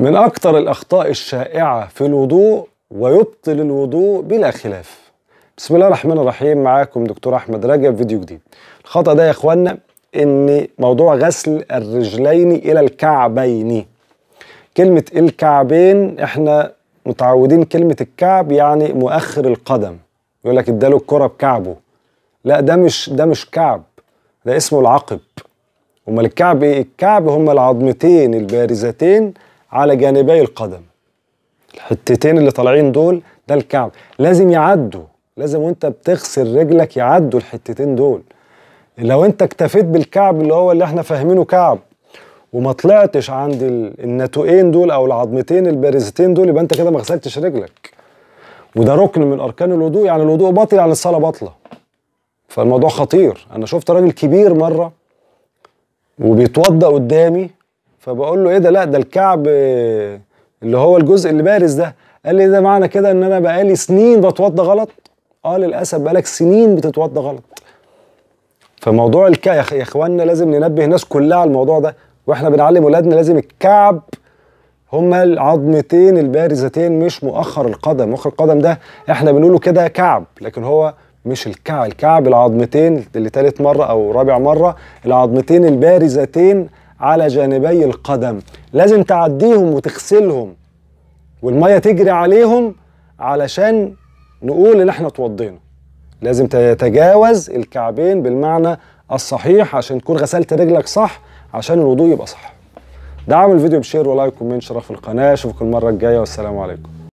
من أكثر الأخطاء الشائعة في الوضوء ويبطل الوضوء بلا خلاف بسم الله الرحمن الرحيم معاكم دكتور أحمد رجب فيديو جديد الخطأ ده يا إخوانا إن موضوع غسل الرجلين إلى الكعبين كلمة الكعبين إحنا متعودين كلمة الكعب يعني مؤخر القدم يقول لك اداله الكرة بكعبه لا ده مش ده مش كعب ده اسمه العقب امال الكعب ايه الكعب هما العظمتين البارزتين على جانبي القدم الحتتين اللي طالعين دول ده الكعب لازم يعدوا لازم وانت بتغسل رجلك يعدوا الحتتين دول لو انت اكتفيت بالكعب اللي هو اللي احنا فاهمينه كعب وما طلعتش عند الناتوئين دول او العظمتين البارزتين دول يبقى انت كده ما غسلتش رجلك وده ركن من اركان الوضوء يعني الوضوء باطل يعني الصلاه باطله فالموضوع خطير انا شفت راجل كبير مره وبيتوضا قدامي فبقول له ايه ده لا ده الكعب آه، اللي هو الجزء اللي بارز ده قال لي إيه ده معنى كده ان انا بقالي سنين بتوضى غلط اه للاسف بقالك سنين بتتوضى غلط فموضوع الكعب يا اخواننا لازم ننبه الناس كلها على الموضوع ده واحنا بنعلم اولادنا لازم الكعب هما العظمتين البارزتين مش مؤخر القدم مؤخر القدم ده احنا بنقوله كده كعب لكن هو مش الكعب الكعب العظمتين اللي تالت مرة او رابع مرة العظمتين البارزتين على جانبي القدم لازم تعديهم وتغسلهم والمية تجري عليهم علشان نقول ان احنا اتوضينا لازم تتجاوز الكعبين بالمعنى الصحيح عشان تكون غسلت رجلك صح عشان الوضوء يبقى صح دعم الفيديو بشير ولايك وكومنت شرف القناه اشوفكم المره الجايه والسلام عليكم